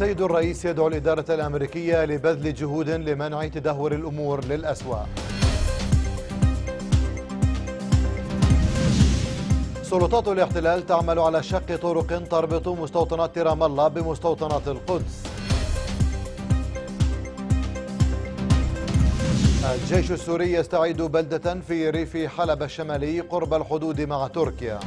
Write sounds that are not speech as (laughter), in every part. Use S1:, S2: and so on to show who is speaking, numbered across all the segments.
S1: السيد الرئيس يدعو الإدارة الأمريكية لبذل جهود لمنع تدهور الأمور للأسوأ سلطات الاحتلال تعمل على شق طرق تربط مستوطنات رام الله بمستوطنات القدس الجيش السوري يستعيد بلدة في ريف حلب الشمالي قرب الحدود مع تركيا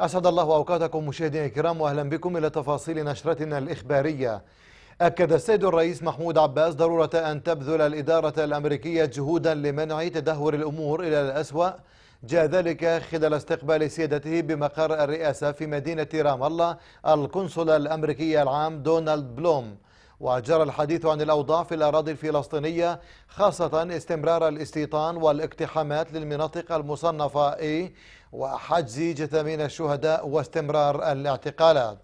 S1: أسعد الله أوقاتكم مشاهدينا الكرام وأهلا بكم إلى تفاصيل نشرتنا الإخبارية أكد السيد الرئيس محمود عباس ضرورة أن تبذل الإدارة الأمريكية جهودا لمنع تدهور الأمور إلى الأسوأ جاء ذلك خلال استقبال سيادته بمقر الرئاسة في مدينة رام الله القنصل الأمريكي العام دونالد بلوم وجرى الحديث عن الأوضاع في الأراضي الفلسطينية خاصة استمرار الاستيطان والاقتحامات للمناطق المصنفة A وحجز جثامين الشهداء واستمرار الاعتقالات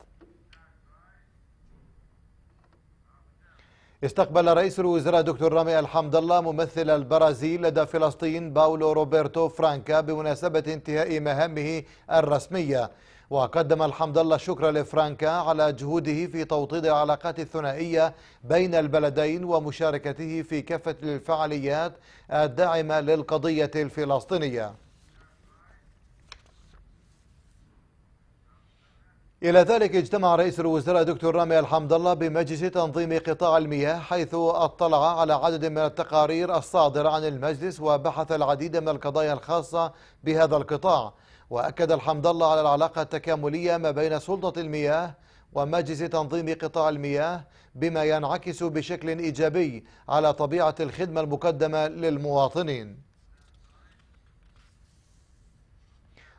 S1: استقبل رئيس الوزراء دكتور رامي الحمد الله ممثل البرازيل لدى فلسطين باولو روبرتو فرانكا بمناسبة انتهاء مهامه الرسمية وقدم الحمد الله الشكر لفرانكا على جهوده في توطيد العلاقات الثنائية بين البلدين ومشاركته في كافة الفعاليات الداعمة للقضية الفلسطينية إلى ذلك اجتمع رئيس الوزراء دكتور رامي الحمد الله بمجلس تنظيم قطاع المياه حيث اطلع على عدد من التقارير الصادرة عن المجلس وبحث العديد من القضايا الخاصة بهذا القطاع وأكد الحمد الله على العلاقة التكاملية ما بين سلطة المياه ومجلس تنظيم قطاع المياه بما ينعكس بشكل إيجابي على طبيعة الخدمة المقدمة للمواطنين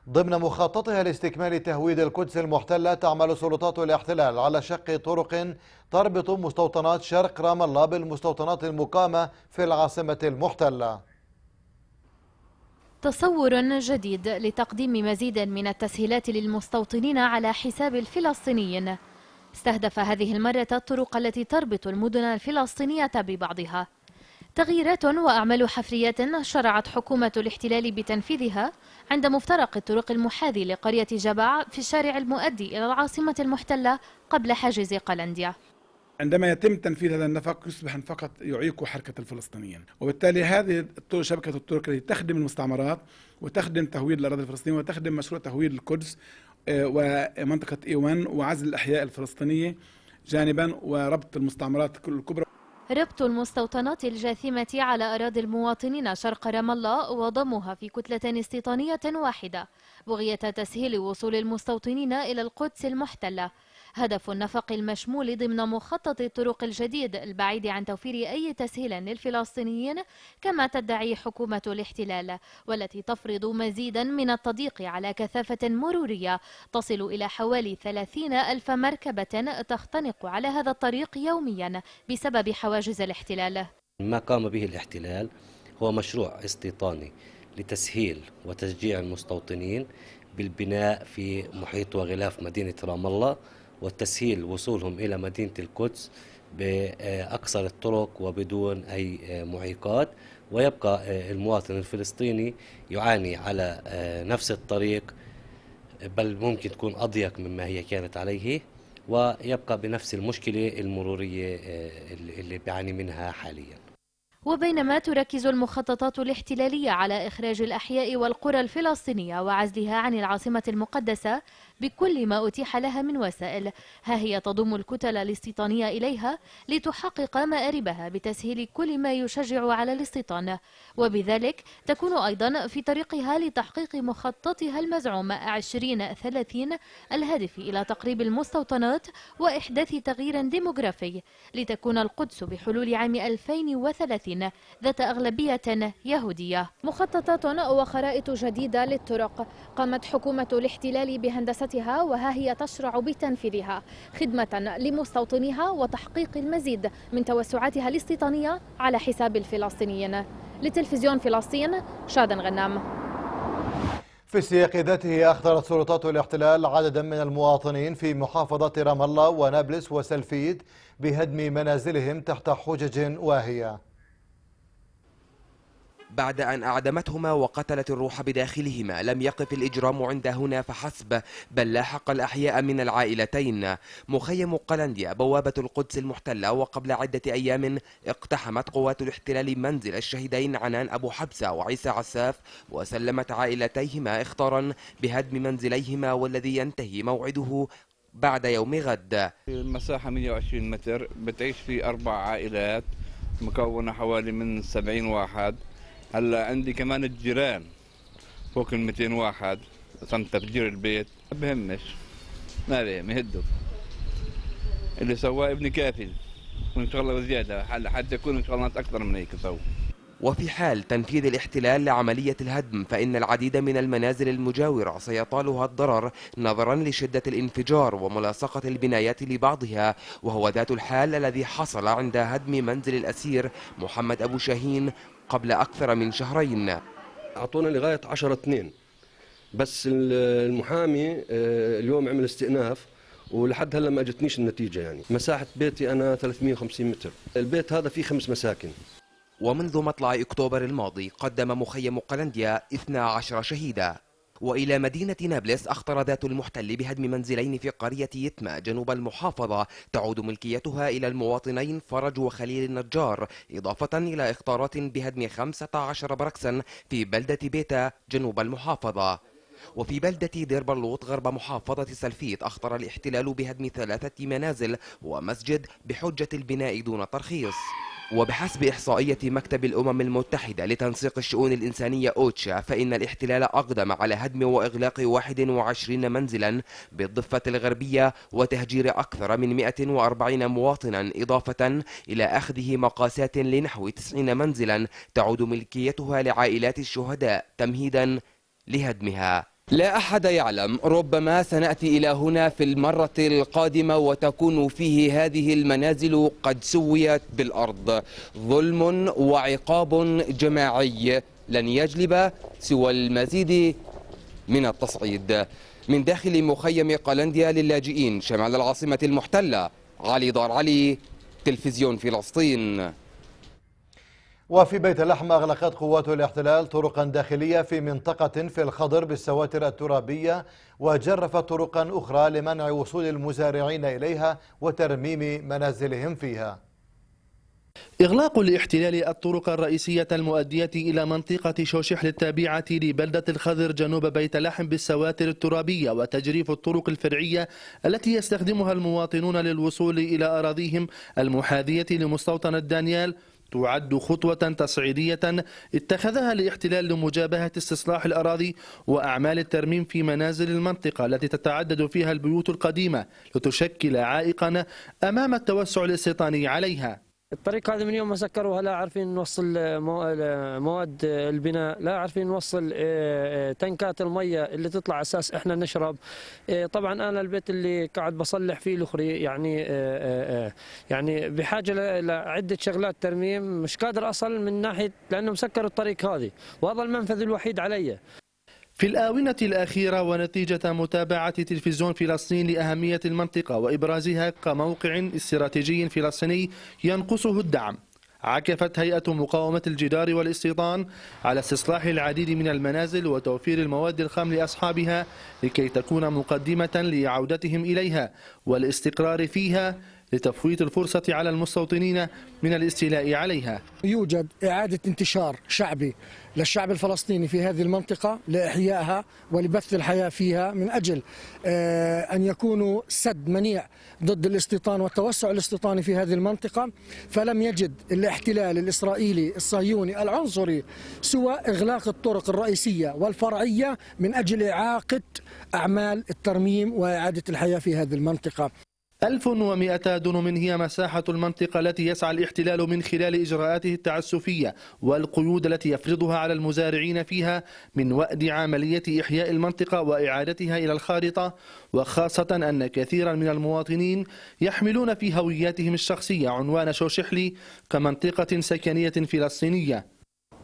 S1: ضمن مخططها لاستكمال تهويد القدس المحتلة تعمل سلطات الاحتلال على شق طرق تربط مستوطنات شرق رام الله بالمستوطنات المقامة في العاصمة المحتلة
S2: تصور جديد لتقديم مزيد من التسهيلات للمستوطنين على حساب الفلسطينيين استهدف هذه المرة الطرق التي تربط المدن الفلسطينية ببعضها تغييرات وأعمال حفريات شرعت حكومة الاحتلال بتنفيذها عند مفترق الطرق المحاذي لقرية جبع في الشارع المؤدي إلى العاصمة المحتلة قبل حاجز قلنديا
S3: عندما يتم تنفيذ هذا النفق يصبح فقط يعيق حركة الفلسطينيين وبالتالي هذه شبكة الطرق التي تخدم المستعمرات وتخدم تهويد الأراضي الفلسطينية وتخدم مشروع تهويد القدس آه، ومنطقة إيوان وعزل الأحياء الفلسطينية جانبا وربط المستعمرات
S4: الكبرى
S2: ربط المستوطنات الجاثمة على أراضي المواطنين شرق رام الله وضمها في كتلة استيطانية واحدة بغية تسهيل وصول المستوطنين إلى القدس المحتلة هدف النفق المشمول ضمن مخطط الطرق الجديد البعيد عن توفير أي تسهيل للفلسطينيين كما تدعي حكومة الاحتلال والتي تفرض مزيدا من التضييق على كثافة مرورية تصل إلى حوالي 30 ألف مركبة تختنق على هذا الطريق يوميا بسبب حواجز الاحتلال
S5: ما قام به الاحتلال هو مشروع استيطاني لتسهيل وتشجيع المستوطنين بالبناء في محيط وغلاف مدينة رام الله وتسهيل وصولهم إلى مدينة القدس بأكثر الطرق وبدون أي معيقات ويبقى آه، المواطن الفلسطيني يعاني على آه، نفس الطريق بل ممكن تكون أضيق مما هي كانت عليه ويبقى بنفس المشكلة المرورية آه، اللي بيعاني منها حالياً
S2: وبينما تركز المخططات الاحتلالية على إخراج الأحياء والقرى الفلسطينية وعزلها عن العاصمة المقدسة بكل ما أتيح لها من وسائل ها هي تضم الكتل الاستيطانية إليها لتحقق مآربها بتسهيل كل ما يشجع على الاستيطان وبذلك تكون أيضا في طريقها لتحقيق مخططها المزعوم 2030 الهدف إلى تقريب المستوطنات وإحداث تغيير ديموغرافي لتكون القدس بحلول عام 2030 المسلمين ذات أغلبية يهودية مخططات وخرائط جديدة للطرق قامت حكومة الاحتلال بهندستها وها هي تشرع بتنفيذها خدمة لمستوطنيها وتحقيق المزيد من توسعاتها الاستيطانية على حساب الفلسطينيين لتلفزيون فلسطين شادن غنام
S1: في السياق ذاته أخطرت سلطات الاحتلال عددا من المواطنين في محافظة رام الله ونابلس وسلفيد بهدم منازلهم تحت حجج واهية
S6: بعد أن أعدمتهما وقتلت الروح بداخلهما لم يقف الإجرام عند هنا فحسب بل لاحق الأحياء من العائلتين مخيم قلنديا بوابة القدس المحتلة وقبل عدة أيام اقتحمت قوات الاحتلال منزل الشهيدين عنان أبو حبسة وعيسى عساف وسلمت عائلتيهما اختارا بهدم منزليهما والذي ينتهي موعده بعد يوم غد المساحة 120 متر بتعيش فيه أربع عائلات مكونة حوالي من 70 واحد هلا عندي كمان الجيران فوق ال 200 واحد تم تفجير البيت ما بهمش ما بهم يهدوا اللي سواه ابني كافي وان شاء الله وزياده حتى يكون ان شاء الله اكثر من هيك سووا وفي حال تنفيذ الاحتلال لعملية الهدم فإن العديد من المنازل المجاورة سيطالها الضرر نظرا لشدة الانفجار وملاصقة البنايات لبعضها وهو ذات الحال الذي حصل عند هدم منزل الأسير محمد أبو شاهين قبل أكثر من شهرين أعطونا لغاية 10 اثنين بس المحامي آه، اليوم عمل استئناف ولحد هلا ما اجتنيش النتيجه يعني مساحه بيتي انا 350 متر البيت هذا فيه خمس مساكن ومنذ مطلع اكتوبر الماضي قدم مخيم قلنديا 12 شهيدا وإلى مدينة نابلس أخطر ذات المحتل بهدم منزلين في قرية يتما جنوب المحافظة تعود ملكيتها إلى المواطنين فرج وخليل النجار إضافة إلى إخطارات بهدم 15 بركسا في بلدة بيتا جنوب المحافظة وفي بلدة ديربلوط غرب محافظة سلفيت أخطر الاحتلال بهدم ثلاثة منازل ومسجد بحجة البناء دون ترخيص وبحسب إحصائية مكتب الأمم المتحدة لتنسيق الشؤون الإنسانية أوتشا فإن الاحتلال أقدم على هدم وإغلاق 21 منزلا بالضفة الغربية وتهجير أكثر من 140 مواطنا إضافة إلى أخذه مقاسات لنحو 90 منزلا تعود ملكيتها لعائلات الشهداء تمهيدا لهدمها لا أحد يعلم ربما سنأتي إلى هنا في المرة القادمة وتكون فيه هذه المنازل قد سويت بالأرض ظلم وعقاب جماعي لن يجلب سوى المزيد من التصعيد من داخل مخيم قلنديا للاجئين شمال العاصمة المحتلة علي دار علي تلفزيون فلسطين
S1: وفي بيت اللحم أغلقت قوات الاحتلال طرقا داخلية في منطقة في الخضر بالسواتر الترابية وجرفت طرقا أخرى لمنع وصول المزارعين إليها وترميم منازلهم فيها
S7: إغلاق الاحتلال الطرق الرئيسية المؤدية إلى منطقة شوشح التابعة لبلدة الخضر جنوب بيت لحم بالسواتر الترابية وتجريف الطرق الفرعية التي يستخدمها المواطنون للوصول إلى أراضيهم المحاذية لمستوطنة دانيال تعد خطوة تصعيدية اتخذها الاحتلال لمجابهة استصلاح الأراضي وأعمال الترميم في منازل المنطقة التي تتعدد فيها البيوت القديمة لتشكل عائقا أمام التوسع الاستيطاني عليها الطريق هذا من يوم ما سكروها لا عارفين نوصل مواد البناء لا عارفين نوصل آه، آه، تنكات المية اللي تطلع أساس إحنا نشرب آه، طبعا أنا البيت اللي قاعد بصلح فيه الأخري يعني يعني بحاجة لعدة شغلات ترميم مش قادر أصل من ناحية لأنه مسكر الطريق هذه وهذا المنفذ الوحيد علي في الآونة الأخيرة ونتيجة متابعة تلفزيون فلسطين لأهمية المنطقة وإبرازها كموقع استراتيجي فلسطيني ينقصه الدعم عكفت هيئة مقاومة الجدار والاستيطان على استصلاح العديد من المنازل وتوفير المواد الخام لأصحابها لكي تكون مقدمة لعودتهم إليها والاستقرار فيها لتفويت الفرصة على المستوطنين من الاستيلاء عليها يوجد إعادة انتشار شعبي للشعب الفلسطيني في هذه المنطقة لإحيائها ولبث الحياة فيها من أجل آه، أن يكونوا سد منيع ضد الاستيطان والتوسع الاستيطاني في هذه المنطقة فلم يجد الاحتلال الإسرائيلي الصهيوني العنصري سوى إغلاق الطرق الرئيسية والفرعية من أجل إعاقة أعمال الترميم وإعادة الحياة في هذه المنطقة 1200 دونم هي مساحة المنطقة التي يسعى الاحتلال من خلال إجراءاته التعسفية والقيود التي يفرضها على المزارعين فيها من وأد عملية إحياء المنطقة وإعادتها إلى الخارطة وخاصة أن كثيرا من المواطنين يحملون في هوياتهم الشخصية عنوان شوشحلي كمنطقة سكنية فلسطينية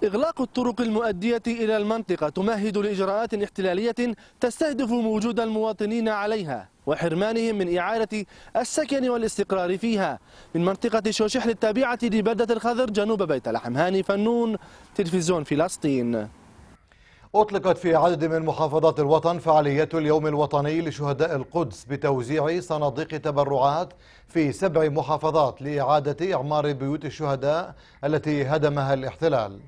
S7: إغلاق الطرق المؤدية إلى المنطقة تمهد لإجراءات احتلالية تستهدف وجود المواطنين عليها وحرمانهم من إعادة السكن والاستقرار فيها من منطقة شوشحل التابعة لبلدة الخضر جنوب بيت لحم هاني فنون تلفزيون فلسطين
S1: أطلقت في عدد من محافظات الوطن فعاليات اليوم الوطني لشهداء القدس بتوزيع صناديق تبرعات في سبع محافظات لإعادة إعمار بيوت الشهداء التي هدمها الاحتلال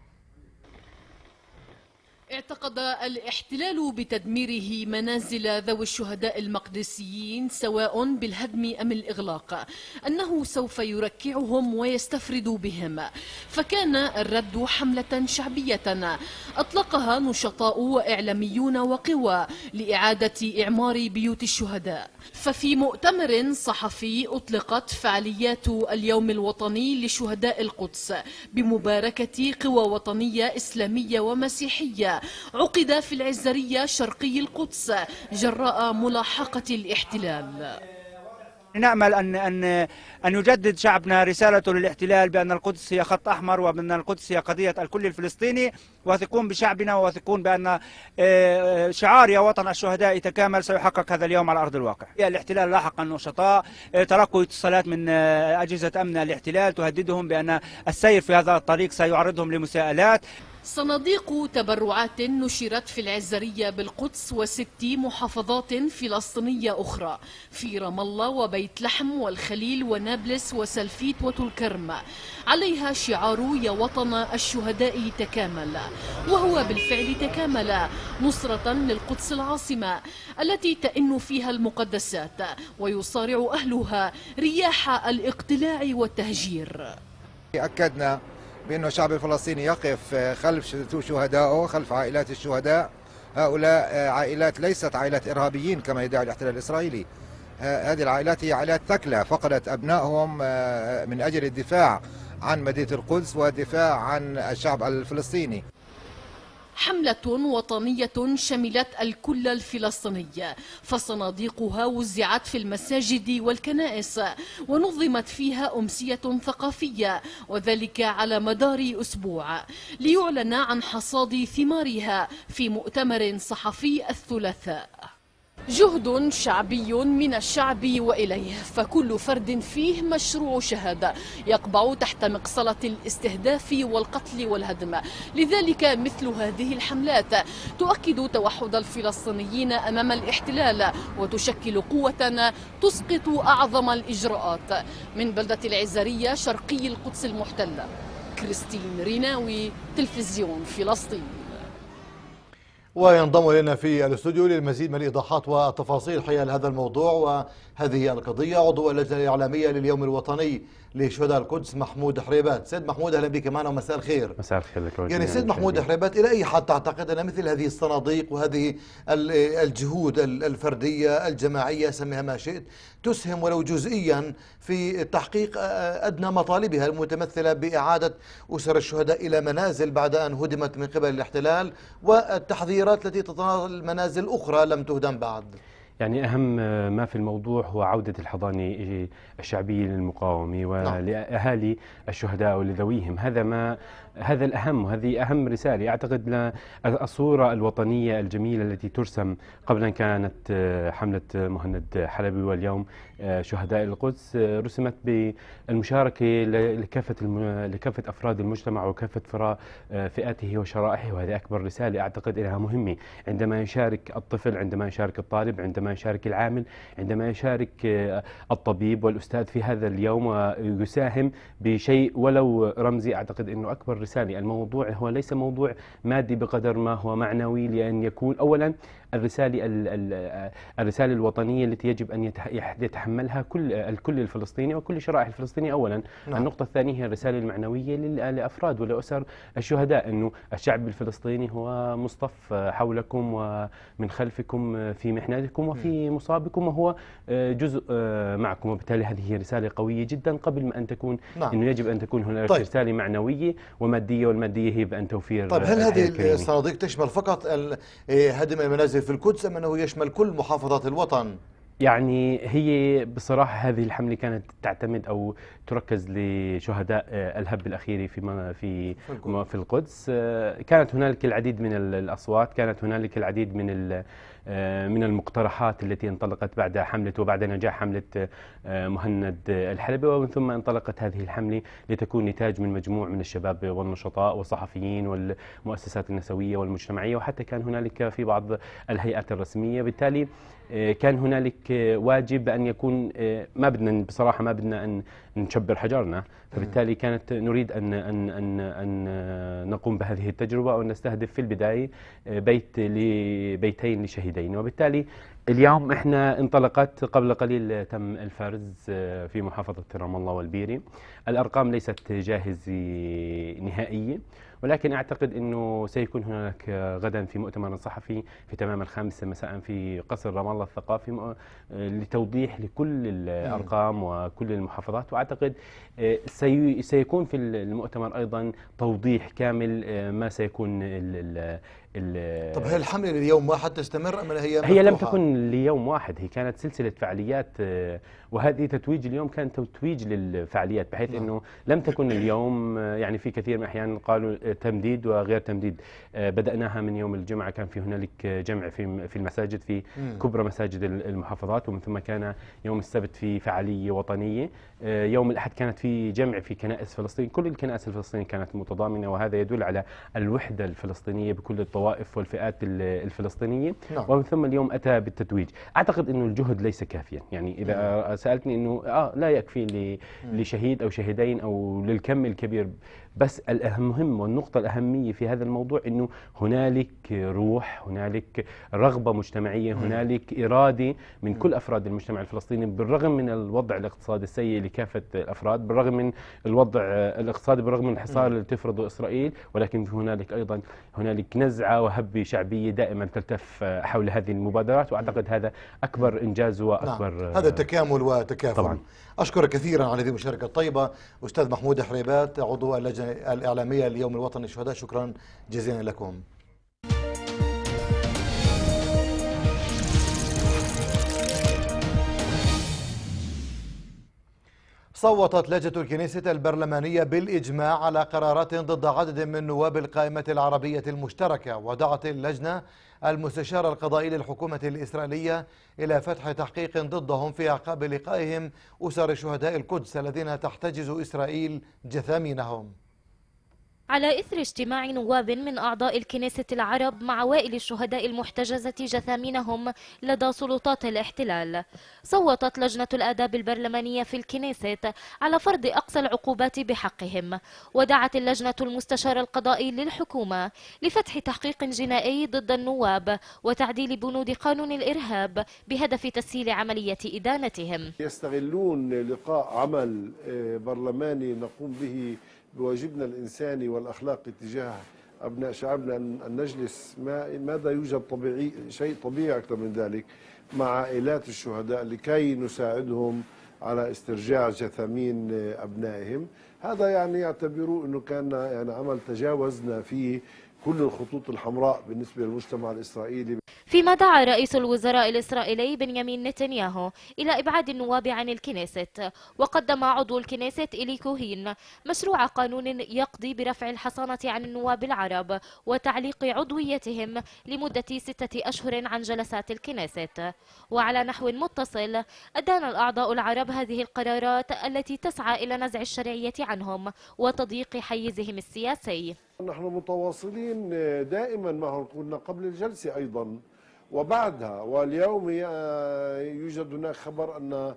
S8: اعتقد الاحتلال بتدميره منازل ذوي الشهداء المقدسيين سواء بالهدم أم الإغلاق أنه سوف يركعهم ويستفرد بهم فكان الرد حملة شعبية أطلقها نشطاء وإعلاميون وقوى لإعادة إعمار بيوت الشهداء ففي مؤتمر صحفي أطلقت فعاليات اليوم الوطني لشهداء القدس بمباركة قوى وطنية إسلامية ومسيحية عقد في العزرية شرقي القدس جراء ملاحقة الاحتلال
S5: نأمل أن أن أن يجدد شعبنا رسالته للاحتلال بأن القدس هي خط أحمر وأن القدس هي قضية الكل الفلسطيني واثقون بشعبنا واثقون بأن آه، شعار يا وطن الشهداء يتكامل سيحقق هذا اليوم على أرض الواقع الاحتلال لاحق النشطاء آه، تلقوا اتصالات من آه، أجهزة أمن الاحتلال تهددهم بأن السير في هذا الطريق سيعرضهم لمساءلات
S8: صناديق تبرعات نشرت في العزرية بالقدس وست محافظات فلسطينية أخرى في رام الله وبيت لحم والخليل ونابلس وسلفيت وتلكرم عليها شعار يا وطن الشهداء تكامل وهو بالفعل تكامل نصرة للقدس العاصمة التي تئن فيها المقدسات ويصارع أهلها رياح الاقتلاع والتهجير
S1: أكدنا بأن الشعب الفلسطيني يقف آه، خلف شهدائه خلف عائلات الشهداء هؤلاء آه، عائلات ليست عائلات إرهابيين كما يدعي الاحتلال الإسرائيلي آه، هذه العائلات هي عائلات ثكلة فقدت أبنائهم من أجل الدفاع عن مدينة القدس والدفاع عن الشعب الفلسطيني
S8: حملة وطنية شملت الكل الفلسطيني فصناديقها وزعت في المساجد والكنائس ونظمت فيها أمسية ثقافية وذلك على مدار أسبوع ليعلن عن حصاد ثمارها في مؤتمر صحفي الثلاثاء جهد شعبي من الشعب وإليه فكل فرد فيه مشروع شهادة يقبع تحت مقصلة الاستهداف والقتل والهدم لذلك مثل هذه الحملات تؤكد توحد الفلسطينيين أمام الاحتلال وتشكل قوة تسقط أعظم الإجراءات من بلدة العزرية شرقي القدس المحتلة كريستين ريناوي تلفزيون فلسطين
S1: وينضم الينا في الاستوديو للمزيد من الايضاحات والتفاصيل حيال هذا الموضوع وهذه القضيه عضو اللجنه الاعلاميه لليوم الوطني لشهداء القدس محمود حريبات سيد محمود أهلا بك معنا ومساء الخير
S9: مساء الخير لك يعني سيد محمود
S1: حريبات إلى أي حد تعتقد أن مثل هذه الصناديق وهذه الجهود الفردية الجماعية سميها ما شئت تسهم ولو جزئيا في تحقيق آه، آه، أدنى مطالبها المتمثلة بإعادة أسر الشهداء إلى منازل بعد أن هدمت من قبل الاحتلال والتحذيرات التي تتناول منازل أخرى لم تهدم بعد
S9: يعني أهم آه، ما في الموضوع هو عودة الحضانة الشعبية للمقاومة نعم. ولأهالي الشهداء ولذويهم هذا ما هذا الأهم وهذه أهم رسالة أعتقد الصورة الوطنية الجميلة التي ترسم قبلا كانت آه، حملة مهند حلبي واليوم آه، شهداء القدس آه، رسمت بالمشاركة لكافة لكافة أفراد المجتمع وكافة فئاته وشرائحه وهذه أكبر رسالة أعتقد أنها مهمة عندما يشارك الطفل عندما يشارك الطالب عندما يشارك العامل عندما يشارك الطبيب والأستاذ في هذا اليوم ويساهم بشيء ولو رمزي أعتقد أنه أكبر الرسالة الموضوع هو ليس موضوع مادي بقدر ما هو معنوي لأن يكون أولا الرسالة الرسالة الوطنية التي يجب أن يتحملها كل الكل الفلسطيني وكل شرائح الفلسطيني أولا نعم. النقطة الثانية هي الرسالة المعنوية للأفراد والأسر الشهداء أنه الشعب الفلسطيني هو مصطف حولكم ومن خلفكم في محنتكم وفي مصابكم وهو جزء معكم وبالتالي هذه رسالة قوية جدا قبل ما أن تكون نعم. أنه يجب أن تكون هناك طيب. رسالة معنوية وما الماديه والماديه هي بان توفير طيب هل هذه الصناديق
S1: تشمل فقط إيه، هدم المنازل في القدس ام انه يشمل كل محافظات الوطن؟
S9: يعني هي بصراحة هذه الحملة كانت تعتمد أو تركز لشهداء الهب الأخير في في في القدس آه، كانت هنالك العديد من الأصوات كانت هنالك العديد من آه، من المقترحات التي انطلقت بعد حملة وبعد نجاح حملة آه، مهند الحلبي ومن ثم انطلقت هذه الحملة لتكون نتاج من مجموع من الشباب والنشطاء والصحفيين والمؤسسات النسوية والمجتمعية وحتى كان هنالك في بعض الهيئات الرسمية بالتالي آه، كان هنالك آه، واجب أن يكون آه، ما بدنا بصراحة ما بدنا أن نشبر حجرنا فبالتالي كانت نريد أن, أن, أن, أن نقوم بهذه التجربة أو نستهدف في البداية بيت لبيتين لشهيدين وبالتالي اليوم احنا انطلقت قبل قليل تم الفرز في محافظة رام الله والبيري الأرقام ليست جاهزة نهائية ولكن أعتقد أنه سيكون هناك غدا في مؤتمر صحفي في تمام الخامسة مساء في قصر رام الله الثقافي آه، لتوضيح لكل الأرقام وكل المحافظات وأعتقد آه، سيكون في المؤتمر أيضا توضيح كامل آه، ما سيكون طب هي
S1: الحملة ليوم واحد تستمر أم هي هي لم تكن
S9: ليوم واحد هي كانت سلسلة فعاليات آه، وهذه تتويج اليوم كان تتويج للفعاليات بحيث نعم. أنه لم تكن اليوم آه، يعني في كثير من الأحيان قالوا آه، تمديد وغير تمديد بدأناها من يوم الجمعة كان في هنالك جمع في في المساجد في كبرى مساجد المحافظات ومن ثم كان يوم السبت في فعالية وطنية يوم الأحد كانت في جمع في كنائس فلسطين كل الكنائس الفلسطينية كانت متضامنة وهذا يدل على الوحدة الفلسطينية بكل الطوائف الطوائف والفئات الفلسطينيه نعم. ومن ثم اليوم اتى بالتتويج اعتقد انه الجهد ليس كافيا يعني اذا مم. نعم. سالتني انه اه لا يكفي لشهيد او شهيدين او للكم الكبير بس الأهم والنقطة الأهمية في هذا الموضوع أنه هنالك روح هنالك رغبة مجتمعية هنالك إرادة من كل أفراد المجتمع الفلسطيني بالرغم من الوضع الاقتصادي السيء لكافة الأفراد بالرغم من الوضع الاقتصادي بالرغم من الحصار اللي تفرضه إسرائيل ولكن هنالك أيضا هنالك نزعة وهبة شعبية دائما تلتف حول هذه المبادرات وأعتقد هذا أكبر إنجاز وأكبر نعم. هذا
S1: تكامل وتكافل طبعا أشكر كثيرا على هذه المشاركة الطيبة أستاذ محمود حريبات عضو اللجنة الإعلامية ليوم الوطني للشهداء شكرا جزيلا لكم صوتت لجنة الكنيسة البرلمانية بالإجماع على قرارات ضد عدد من نواب القائمة العربية المشتركة ودعت اللجنة المستشار القضائي للحكومة الإسرائيلية إلى فتح تحقيق ضدهم في أعقاب لقائهم أسر شهداء القدس الذين تحتجز إسرائيل جثامينهم
S10: على إثر اجتماع نواب من أعضاء الكنيسة العرب مع وائل الشهداء المحتجزة جثامينهم لدى سلطات الاحتلال صوتت لجنة الآداب البرلمانية في الكنيسة على فرض أقصى العقوبات بحقهم ودعت اللجنة المستشار القضائي للحكومة لفتح تحقيق جنائي ضد النواب وتعديل بنود قانون الإرهاب بهدف تسهيل عملية إدانتهم
S4: يستغلون لقاء عمل آه، برلماني نقوم به بواجبنا الإنساني والأخلاقي تجاه أبناء شعبنا أن نجلس ما ماذا يوجد طبيعي شيء طبيعي أكثر من ذلك مع عائلات الشهداء لكي نساعدهم على استرجاع جثامين أبنائهم هذا يعني يعتبروا أنه كان يعني عمل تجاوزنا فيه كل الخطوط الحمراء بالنسبة للمجتمع الإسرائيلي
S10: فيما دعا رئيس الوزراء الإسرائيلي بنيامين نتنياهو إلى إبعاد النواب عن الكنيست وقدم عضو الكنيست إلي كوهين مشروع قانون يقضي برفع الحصانة عن النواب العرب وتعليق عضويتهم لمدة ستة أشهر عن جلسات الكنيست وعلى نحو متصل أدان الأعضاء العرب هذه القرارات التي تسعى إلى نزع الشرعية عنهم وتضييق حيزهم السياسي
S4: نحن متواصلين آه، دائما ما قلنا قبل الجلسة أيضا وبعدها واليوم آه، يوجد هناك خبر أن آه،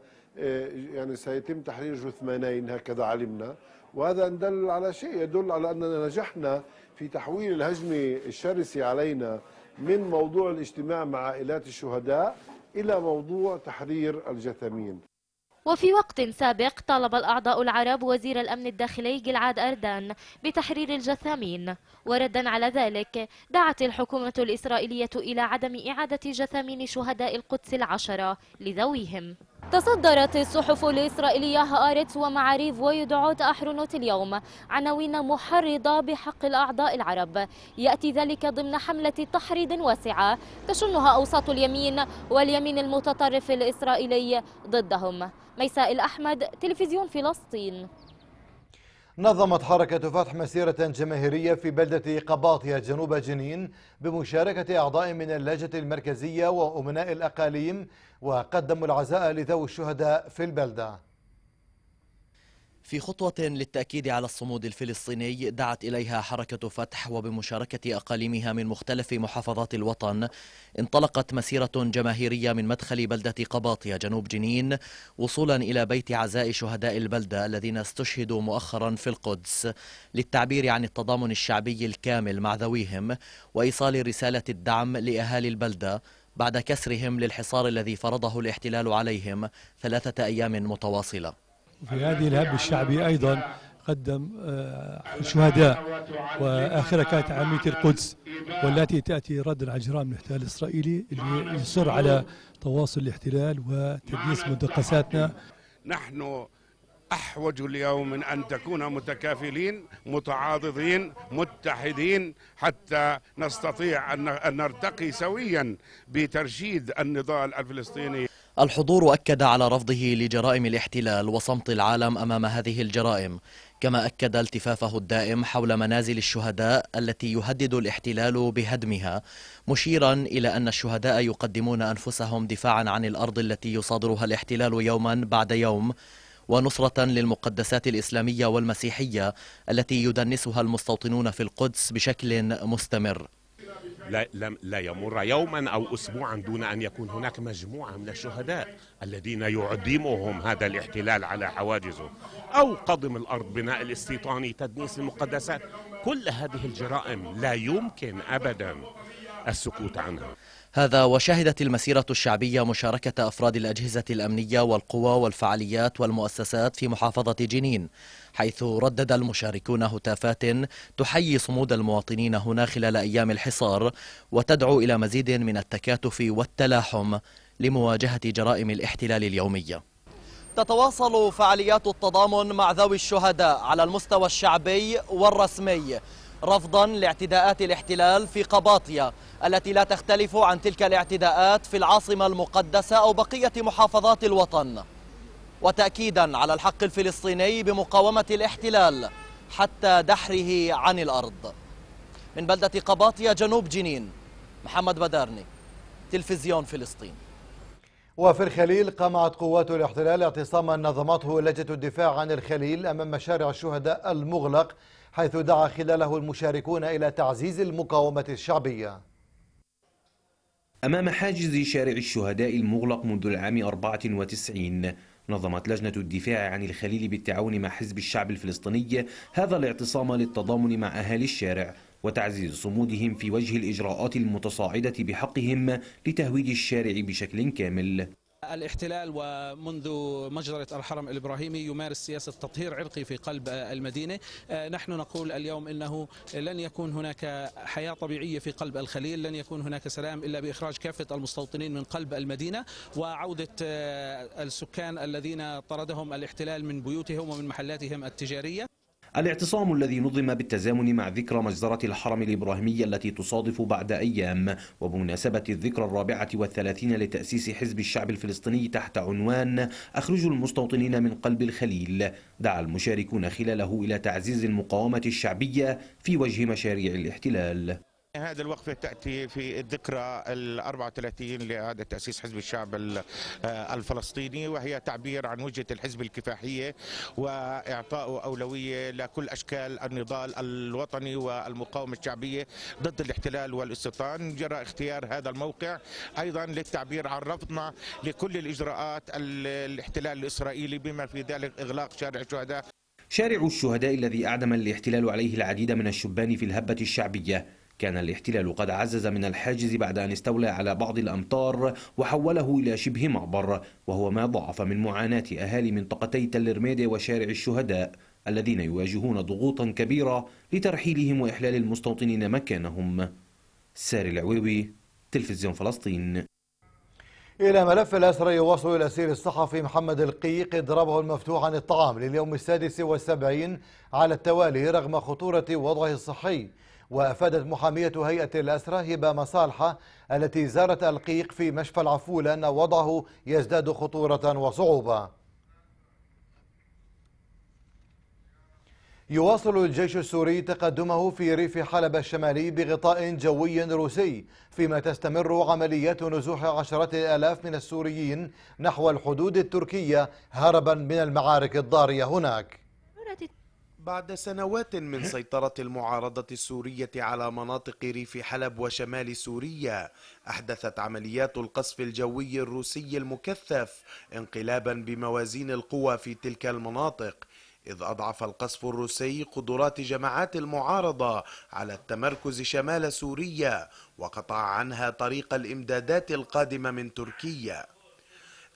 S4: يعني سيتم تحرير جثمانين هكذا علمنا وهذا دل على شيء يدل على أننا نجحنا في تحويل الهجمة الشرسة علينا من موضوع الاجتماع مع عائلات الشهداء إلى موضوع تحرير الجثمين
S10: وفي وقت سابق طالب الأعضاء العرب وزير الأمن الداخلي جلعاد أردان بتحرير الجثامين وردا على ذلك دعت الحكومة الإسرائيلية إلى عدم إعادة جثامين شهداء القدس العشرة لذويهم تصدرت الصحف الإسرائيلية هارتس ومعاريف ويدعوت أحرنوت اليوم عناوين محرضة بحق الأعضاء العرب يأتي ذلك ضمن حملة تحريض واسعة تشنها أوساط اليمين واليمين المتطرف الإسرائيلي ضدهم ميساء الأحمد تلفزيون فلسطين
S1: نظمت حركة فتح مسيرة جماهيرية في بلدة قباطية جنوب جنين بمشاركة أعضاء من اللجنة المركزية وأمناء الأقاليم وقدموا العزاء لذوي الشهداء في البلدة
S11: في خطوة للتأكيد على الصمود الفلسطيني دعت إليها حركة فتح وبمشاركة أقاليمها من مختلف محافظات الوطن انطلقت مسيرة جماهيرية من مدخل بلدة قباطية جنوب جنين وصولا إلى بيت عزاء شهداء البلدة الذين استشهدوا مؤخرا في القدس للتعبير عن التضامن الشعبي الكامل مع ذويهم وإيصال رسالة الدعم لأهالي البلدة بعد كسرهم للحصار الذي فرضه الاحتلال عليهم ثلاثة أيام متواصلة
S7: وفي هذه الهب الشعبي أيضا قدم آه، شهداء وآخرها كانت عامية القدس والتي تأتي ردا على جرائم الاحتلال الإسرائيلي اللي يصر على تواصل الاحتلال وتدنيس مدقساتنا
S9: نحن أحوج اليوم من أن تكون
S3: متكافلين متعاضدين متحدين حتى نستطيع أن نرتقي سويا بترشيد النضال الفلسطيني
S11: الحضور أكد على رفضه لجرائم الاحتلال وصمت العالم أمام هذه الجرائم كما أكد التفافه الدائم حول منازل الشهداء التي يهدد الاحتلال بهدمها مشيرا إلى أن الشهداء يقدمون أنفسهم دفاعا عن الأرض التي يصادرها الاحتلال يوما بعد يوم ونصرة للمقدسات الإسلامية والمسيحية التي يدنسها المستوطنون في القدس بشكل مستمر
S9: لا, لا يمر يوما أو أسبوعا دون أن يكون هناك مجموعة من الشهداء الذين يعدمهم هذا الاحتلال على حواجزه أو قضم الأرض بناء الاستيطاني تدنيس المقدسات كل هذه الجرائم لا يمكن أبدا
S11: السكوت عنها هذا وشهدت المسيرة الشعبية مشاركة أفراد الأجهزة الأمنية والقوى والفعاليات والمؤسسات في محافظة جنين حيث ردد المشاركون هتافات تحيي صمود المواطنين هنا خلال أيام الحصار وتدعو إلى مزيد من التكاتف والتلاحم لمواجهة جرائم الاحتلال اليومية تتواصل فعاليات التضامن مع ذوي الشهداء على المستوى الشعبي والرسمي رفضا لاعتداءات الاحتلال في قباطية التي لا تختلف عن تلك الاعتداءات في العاصمة المقدسة أو بقية محافظات الوطن وتأكيدا على الحق الفلسطيني بمقاومة الاحتلال حتى دحره عن الأرض من بلدة قباطية جنوب جنين محمد بدارني تلفزيون فلسطين وفي الخليل
S1: قمعت قوات الاحتلال اعتصاما نظمته لجنة الدفاع عن الخليل أمام شارع الشهداء المغلق حيث دعا خلاله المشاركون إلى تعزيز المقاومة الشعبية
S5: أمام حاجز شارع الشهداء المغلق منذ العام 94 نظمت لجنة الدفاع عن الخليل بالتعاون مع حزب الشعب الفلسطيني هذا الاعتصام للتضامن مع أهالي الشارع وتعزيز صمودهم في وجه الإجراءات المتصاعدة بحقهم لتهويد الشارع بشكل كامل الاحتلال ومنذ مجزرة الحرم الإبراهيمي يمارس سياسة تطهير عرقي في قلب المدينة آه، نحن نقول اليوم أنه لن يكون هناك حياة طبيعية في قلب الخليل لن يكون هناك سلام إلا بإخراج كافة المستوطنين من قلب المدينة وعودة آه، السكان الذين طردهم الاحتلال من بيوتهم ومن محلاتهم التجارية الاعتصام الذي نظم بالتزامن مع ذكرى مجزرة الحرم الإبراهيمي التي تصادف بعد أيام وبمناسبة الذكرى الرابعة والثلاثين لتأسيس حزب الشعب الفلسطيني تحت عنوان أخرجوا المستوطنين من قلب الخليل دعا المشاركون خلاله إلى تعزيز المقاومة الشعبية في وجه مشاريع الاحتلال
S3: هذه الوقفة تأتي في الذكرى ال 34 لإعادة تأسيس حزب الشعب آه، الفلسطيني وهي تعبير عن وجهة الحزب الكفاحية وإعطاء أولوية لكل أشكال النضال الوطني والمقاومة الشعبية ضد الاحتلال والاستيطان جرى اختيار هذا الموقع أيضا للتعبير عن رفضنا لكل الإجراءات الاحتلال الإسرائيلي بما في ذلك إغلاق شارع الشهداء شارع الشهداء
S5: الذي أعدم الاحتلال عليه العديد من الشبان في الهبة الشعبية كان الاحتلال قد عزز من الحاجز بعد أن استولى على بعض الأمطار وحوله إلى شبه معبر وهو ما ضعف من معاناة أهالي منطقتي تل رميدة وشارع الشهداء الذين يواجهون ضغوطا كبيرة لترحيلهم وإحلال المستوطنين مكانهم ساري العويوي تلفزيون فلسطين
S1: إلى ملف الأسرى يواصل الأسير الصحفي محمد القيق إضرابه المفتوح عن الطعام لليوم السادس والسبعين على التوالي رغم خطورة وضعه الصحي وأفادت محامية هيئة الأسرى هبة مصالحة التي زارت القيق في مشفى العفول أن وضعه يزداد خطورة وصعوبة يواصل الجيش السوري تقدمه في ريف حلب الشمالي بغطاء جوي روسي فيما تستمر عمليات نزوح عشرات الآلاف من السوريين نحو الحدود التركية هربا من المعارك الضارية هناك
S3: بعد سنوات من (laughs) سيطرة المعارضة السورية على مناطق ريف حلب وشمال سوريا أحدثت عمليات القصف الجوي الروسي المكثف انقلابا بموازين القوى في تلك المناطق إذ أضعف القصف الروسي قدرات جماعات المعارضة على التمركز شمال سوريا وقطع عنها طريق الإمدادات القادمة من تركيا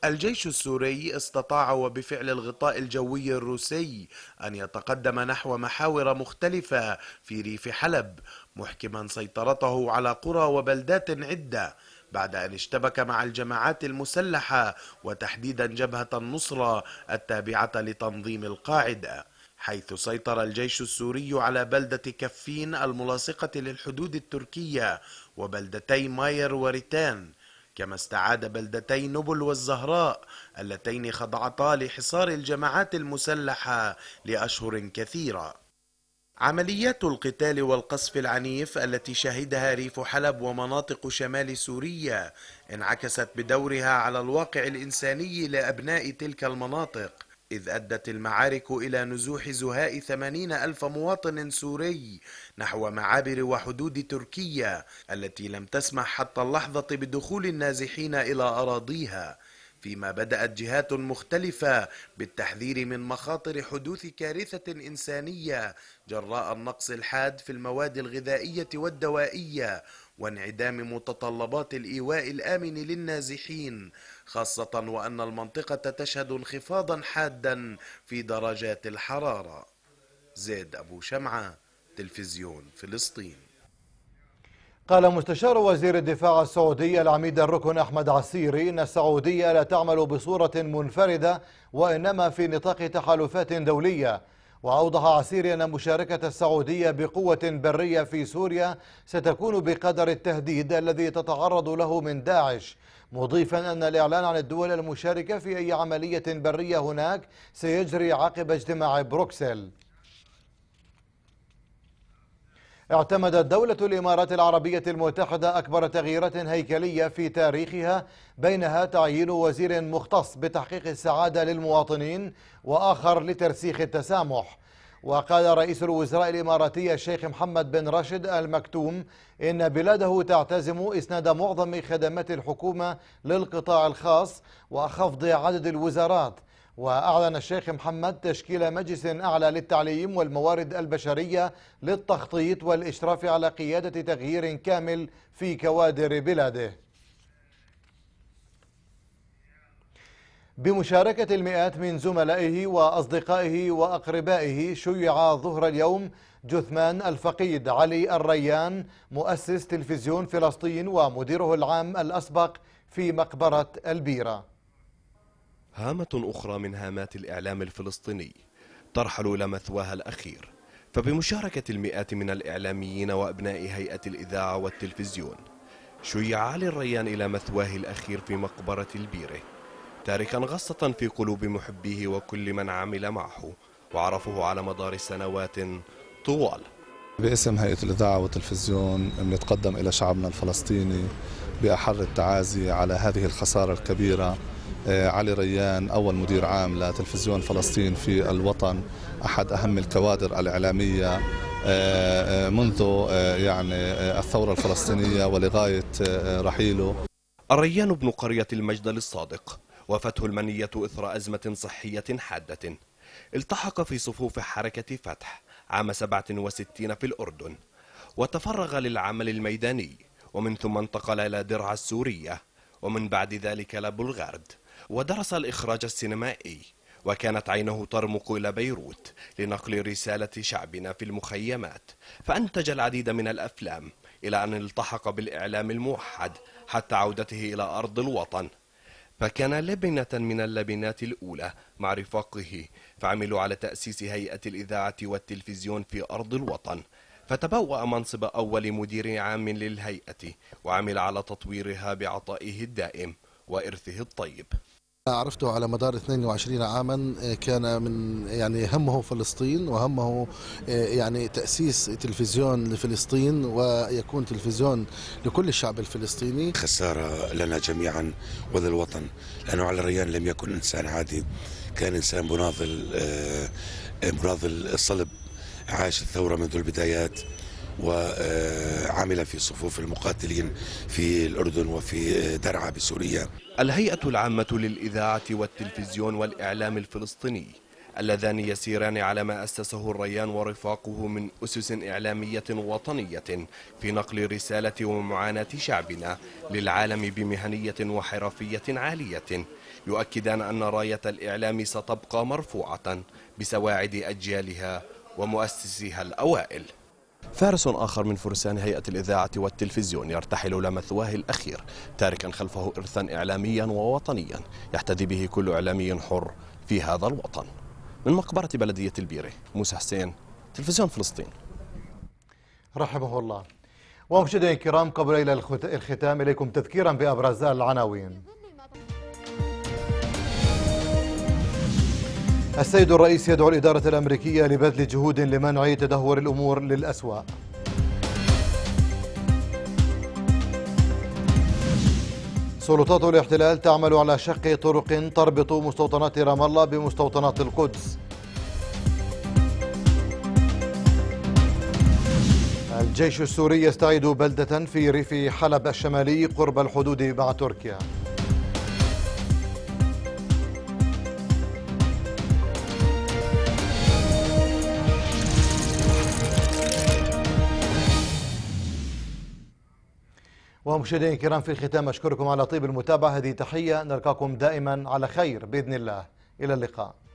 S3: الجيش السوري استطاع وبفعل الغطاء الجوي الروسي أن يتقدم نحو محاور مختلفة في ريف حلب محكما سيطرته على قرى وبلدات عدة بعد أن اشتبك مع الجماعات المسلحة وتحديدا جبهة النصرة التابعة لتنظيم القاعدة حيث سيطر الجيش السوري على بلدة كفين الملاصقة للحدود التركية وبلدتي ماير وريتان كما استعاد بلدتي نبل والزهراء اللتين خضعتا لحصار الجماعات المسلحة لأشهر كثيرة عمليات القتال والقصف العنيف التي شهدها ريف حلب ومناطق شمال سوريا انعكست بدورها على الواقع الإنساني لأبناء تلك المناطق إذ أدت المعارك إلى نزوح زهاء ثمانين ألف مواطن سوري نحو معابر وحدود تركيا التي لم تسمح حتى اللحظة بدخول النازحين إلى أراضيها فيما بدأت جهات مختلفة بالتحذير من مخاطر حدوث كارثة إنسانية جراء النقص الحاد في المواد الغذائية والدوائية وانعدام متطلبات الإيواء الآمن للنازحين خاصة وأن المنطقة تشهد انخفاضا حادا في درجات الحرارة زيد أبو شمعة تلفزيون فلسطين
S1: قال مستشار وزير الدفاع السعودي العميد الركن أحمد عسيري إن السعودية لا تعمل بصورة منفردة وإنما في نطاق تحالفات دولية وأوضح عسيري أن مشاركة السعودية بقوة برية في سوريا ستكون بقدر التهديد الذي تتعرض له من داعش مضيفا أن الإعلان عن الدول المشاركة في أي عملية برية هناك سيجري عقب اجتماع بروكسل اعتمدت دولة الإمارات العربية المتحدة أكبر تغييرات هيكلية في تاريخها بينها تعيين وزير مختص بتحقيق السعادة للمواطنين وآخر لترسيخ التسامح وقال رئيس الوزراء الإماراتي الشيخ محمد بن راشد المكتوم إن بلاده تعتزم إسناد معظم خدمات الحكومة للقطاع الخاص وخفض عدد الوزارات وأعلن الشيخ محمد تشكيل مجلس أعلى للتعليم والموارد البشرية للتخطيط والإشراف على قيادة تغيير كامل في كوادر بلاده بمشاركة المئات من زملائه وأصدقائه وأقربائه شيع ظهر اليوم جثمان الفقيد علي الريان مؤسس تلفزيون فلسطين ومديره العام الأسبق في مقبرة البيره
S12: هامة أخرى من هامات الإعلام الفلسطيني ترحل إلى مثواها الأخير فبمشاركة المئات من الإعلاميين وأبناء هيئة الإذاعة والتلفزيون شيع علي الريان إلى مثواه الأخير في مقبرة البيرة تاركا غصة في قلوب محبيه وكل من عمل معه وعرفه على مدار سنوات
S7: طوال باسم هيئة الإذاعة والتلفزيون بنتقدم إلى شعبنا الفلسطيني بأحر التعازي على هذه الخسارة الكبيرة آه، علي ريان أول مدير عام لتلفزيون فلسطين في الوطن أحد أهم الكوادر الإعلامية آه، آه، منذ يعني الثورة الفلسطينية ولغاية رحيله
S12: الريان ابن قرية المجدل الصادق وفته المنية إثر أزمة صحية حادة التحق في صفوف حركة فتح عام 67 في الأردن وتفرغ للعمل الميداني ومن ثم انتقل إلى درعا السورية ومن بعد ذلك لبلغارد ودرس الإخراج السينمائي وكانت عينه ترمق إلى بيروت لنقل رسالة شعبنا في المخيمات فأنتج العديد من الأفلام إلى أن التحق بالإعلام الموحد حتى عودته إلى أرض الوطن فكان لبنة من اللبنات الأولى مع رفاقه فعملوا على تأسيس هيئة الإذاعة والتلفزيون في أرض الوطن فتبوأ منصب أول مدير عام للهيئة وعمل على تطويرها بعطائه الدائم وإرثه الطيب
S4: عرفته على مدار 22 عاما آه، كان من يعني همه فلسطين وهمه آه، يعني تأسيس تلفزيون لفلسطين ويكون تلفزيون لكل الشعب الفلسطيني
S3: خسارة لنا جميعا وللوطن لأنه على الريان لم يكن إنسان عادي كان إنسان مناضل آه، مناضل صلب عاش الثورة منذ البدايات وعمل في صفوف المقاتلين في الأردن وفي درعا بسوريا الهيئة العامة
S12: للإذاعة والتلفزيون والإعلام الفلسطيني اللذان يسيران على ما أسسه الريان ورفاقه من أسس إعلامية وطنية في نقل رسالة ومعاناة شعبنا للعالم بمهنية وحرفية عالية يؤكدان أن راية الإعلام ستبقى مرفوعة بسواعد أجيالها ومؤسسيها الأوائل فارس آخر من فرسان هيئة الإذاعة والتلفزيون يرتحل إلى مثواه الأخير تاركا خلفه إرثا إعلاميا ووطنيا يحتذي به كل إعلامي حر في هذا الوطن من مقبرة بلدية البيرة موسى حسين
S1: تلفزيون فلسطين رحمه الله ومشاهدينا الكرام قبل إلى الختام إليكم تذكيرا بأبرز العناوين السيد الرئيس يدعو الإدارة الأمريكية لبذل جهود لمنع تدهور الأمور للأسوأ سلطات الاحتلال تعمل على شق طرق تربط مستوطنات رام الله بمستوطنات القدس الجيش السوري يستعيد بلدة في ريف حلب الشمالي قرب الحدود مع تركيا مشاهدينا الكرام في الختام أشكركم على طيب المتابعة هذه تحية نلقاكم دائما على خير بإذن الله إلى اللقاء